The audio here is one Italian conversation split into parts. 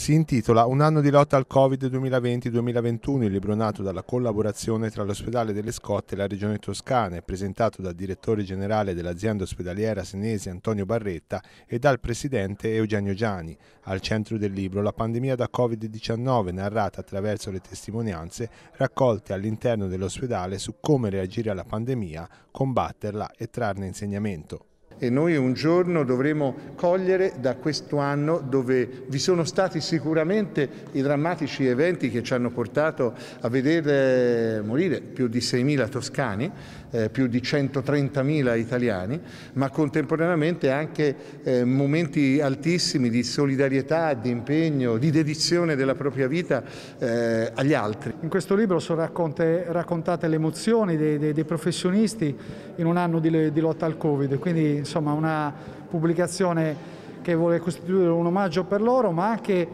si intitola Un anno di lotta al Covid 2020-2021, il libro nato dalla collaborazione tra l'Ospedale delle Scotte e la Regione Toscana e presentato dal direttore generale dell'azienda ospedaliera senese Antonio Barretta e dal presidente Eugenio Giani. Al centro del libro la pandemia da Covid-19 narrata attraverso le testimonianze raccolte all'interno dell'ospedale su come reagire alla pandemia, combatterla e trarne insegnamento e noi un giorno dovremo cogliere da questo anno dove vi sono stati sicuramente i drammatici eventi che ci hanno portato a vedere eh, morire più di 6.000 toscani, eh, più di 130.000 italiani, ma contemporaneamente anche eh, momenti altissimi di solidarietà, di impegno, di dedizione della propria vita eh, agli altri. In questo libro sono racconte, raccontate le emozioni dei, dei, dei, professionisti in un anno di, di lotta al Covid, quindi insomma una pubblicazione che vuole costituire un omaggio per loro, ma anche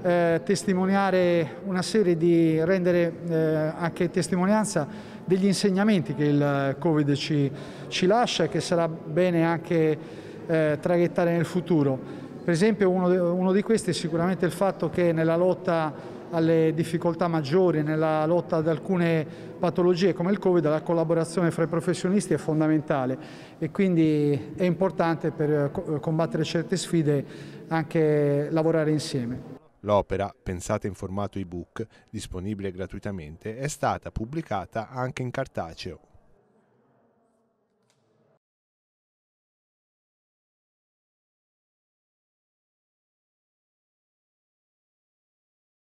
eh, testimoniare una serie di, rendere eh, anche testimonianza degli insegnamenti che il Covid ci, ci lascia e che sarà bene anche eh, traghettare nel futuro. Per esempio uno, uno di questi è sicuramente il fatto che nella lotta alle difficoltà maggiori nella lotta ad alcune patologie come il Covid, la collaborazione fra i professionisti è fondamentale e quindi è importante per eh, eh, combattere certe sfide anche lavorare insieme. L'opera, pensata in formato ebook, disponibile gratuitamente, è stata pubblicata anche in cartaceo